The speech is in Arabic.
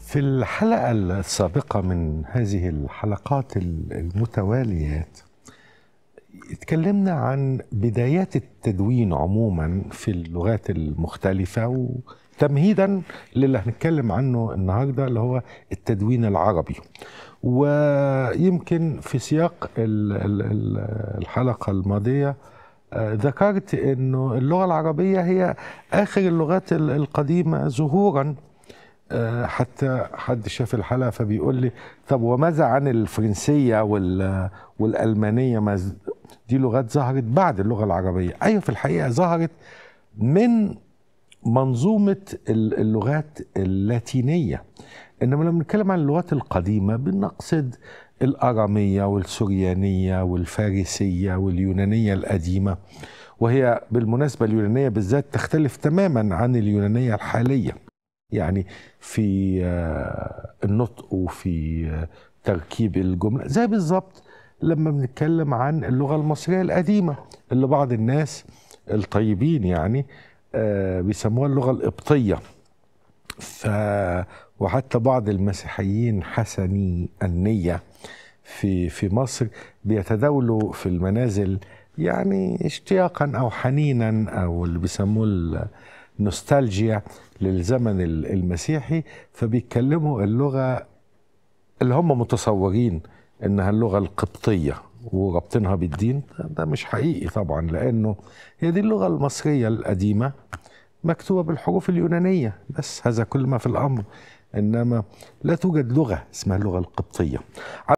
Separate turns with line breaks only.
في الحلقة السابقة من هذه الحلقات المتواليات اتكلمنا عن بدايات التدوين عموما في اللغات المختلفة وتمهيدا للي هنتكلم عنه النهاردة اللي هو التدوين العربي ويمكن في سياق الحلقة الماضية آه، ذكرت انه اللغة العربية هي اخر اللغات القديمة ظهورا آه، حتى حد شاف الحلقه فبيقول لي طب وماذا عن الفرنسيه وال والالمانيه دي لغات ظهرت بعد اللغه العربيه ايوه في الحقيقه ظهرت من منظومه اللغات اللاتينيه انما لما بنتكلم عن اللغات القديمه بنقصد الاراميه والسريانيه والفارسيه واليونانيه القديمه وهي بالمناسبه اليونانيه بالذات تختلف تماما عن اليونانيه الحاليه يعني في آه، النطق وفي آه، تركيب الجمله زي بالظبط لما بنتكلم عن اللغه المصريه القديمه اللي بعض الناس الطيبين يعني آه، بيسموها اللغه القبطيه ف وحتى بعض المسيحيين حسني النيه في في مصر بيتداولوا في المنازل يعني اشتياقا او حنينا او اللي بيسموه نوستالجيا للزمن المسيحي فبيتكلموا اللغه اللي هم متصورين انها اللغه القبطيه وربطينها بالدين ده مش حقيقي طبعا لانه هي دي اللغه المصريه القديمه مكتوبه بالحروف اليونانيه بس هذا كل ما في الامر انما لا توجد لغه اسمها اللغه القبطيه